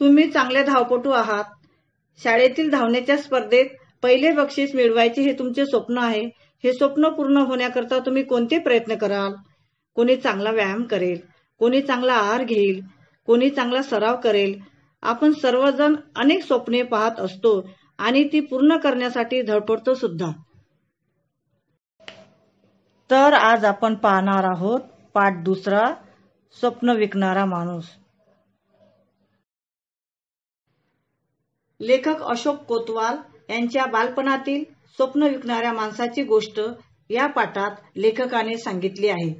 तुम्ही चांगले धावपटू आहात शाळेतील धावण्याच्या स्पर्धेत पहिले बक्षीस मिळवायचे हे तुमचे स्वप्न आहे हे स्वप्न पूर्ण होण्याकरता तुम्ही कोणते प्रयत्न कराल कोणी चांगला व्यायाम करेल कोणी चांगला आहार घेईल कोणी चांगला सराव करेल आपण सर्वजण अनेक स्वप्ने पाहत असतो आणि ती पूर्ण करण्यासाठी धडपडतो सुद्धा तर आज आपण पाहणार आहोत पाठ दुसरा स्वप्न विकणारा माणूस लेखक अशोक कोतवाल यांच्या बालपणातील स्वप्न विकणाऱ्या माणसाची गोष्ट या पाठात लेखकाने सांगितली आहे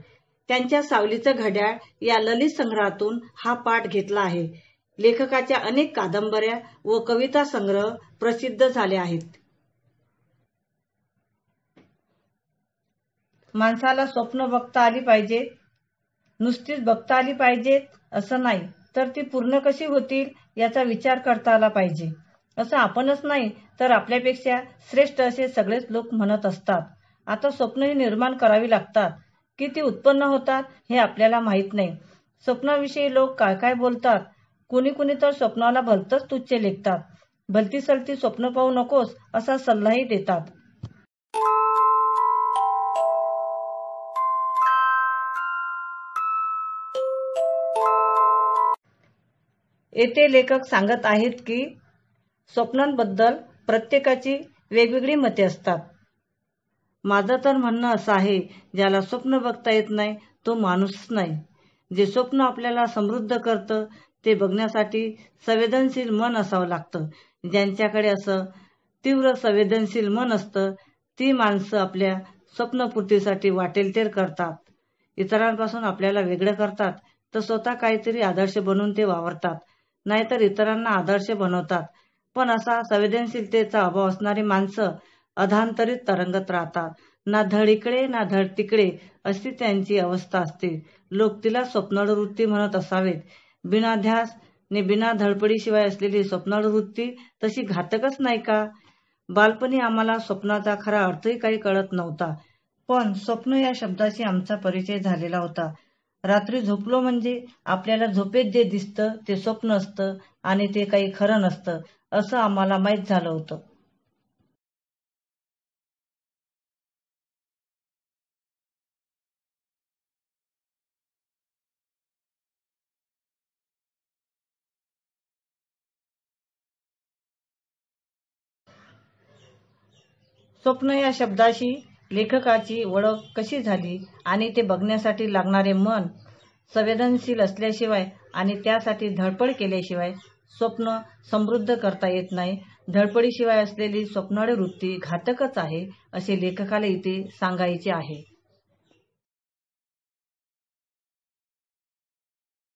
त्यांच्या सावलीचं घड्याळ या ललित संग्रहातून हा पाठ घेतला आहे लेखकाच्या अनेक कादंबऱ्या व कविता संग्रह प्रसिद्ध झाले आहेत माणसाला स्वप्न बघता आली पाहिजेत नुसतीच बघता आली पाहिजेत असं नाही तर ती पूर्ण कशी होतील याचा विचार करता आला पाहिजे असं आपणच नाही तर आपल्यापेक्षा श्रेष्ठ असे सगळेच लोक म्हणत असतात आता स्वप्नही निर्माण करावी लागतात किती उत्पन्न होतात हे आपल्याला माहीत नाही स्वप्नाविषयी लोक काय काय बोलतात कुणी कुणी तर स्वप्नाला भलतच तुच्छ लेखतात भलती सलती स्वप्न पाहू नकोस असा सल्लाही देतात येथे लेखक सांगत आहेत की स्वप्नांबद्दल प्रत्येकाची वेगवेगळी मते असतात माझं तर म्हणणं असं आहे ज्याला स्वप्न बघता येत नाही तो माणूसच नाही जे स्वप्न आपल्याला समृद्ध करतं ते बघण्यासाठी संवेदनशील मन असावं लागतं ज्यांच्याकडे असं तीव्र संवेदनशील मन असतं ती माणसं आपल्या स्वप्नपूर्तीसाठी वाटेल ते करतात इतरांपासून आपल्याला वेगळं करतात तर स्वतः काहीतरी आदर्श बनून ते वावरतात नाहीतर इतरांना आदर्श बनवतात पण असा संवेदनशीलतेचा अभाव असणारी माणसं अधांतरित तरंगत राहतात ना धड इकडे ना धड तिकडे अशी त्यांची अवस्था असते लोक तिला स्वप्नळ वृत्ती म्हणत असावेत बिनाध्यास ने बिना धडपडीशिवाय असलेली स्वप्नाळ वृत्ती तशी घातकच नाही का बालपणी आम्हाला स्वप्नाचा खरा अर्थही काही कळत नव्हता पण स्वप्न या शब्दाशी आमचा परिचय झालेला होता रात्री झोपलो म्हणजे आपल्याला झोपेत जे दिसतं ते स्वप्न असतं आणि ते काही खरं नसतं असं आम्हाला माहित झालं होत स्वप्न या शब्दाशी लेखकाची ओळख कशी झाली आणि ते बघण्यासाठी लागणारे मन संवेदनशील असल्याशिवाय आणि त्यासाठी धडपड केल्याशिवाय स्वप्न समृद्ध करता येत नाही धडपडीशिवाय असलेली स्वप्नाळ वृत्ती घातकच आहे असे लेखकाला इथे सांगायचे आहे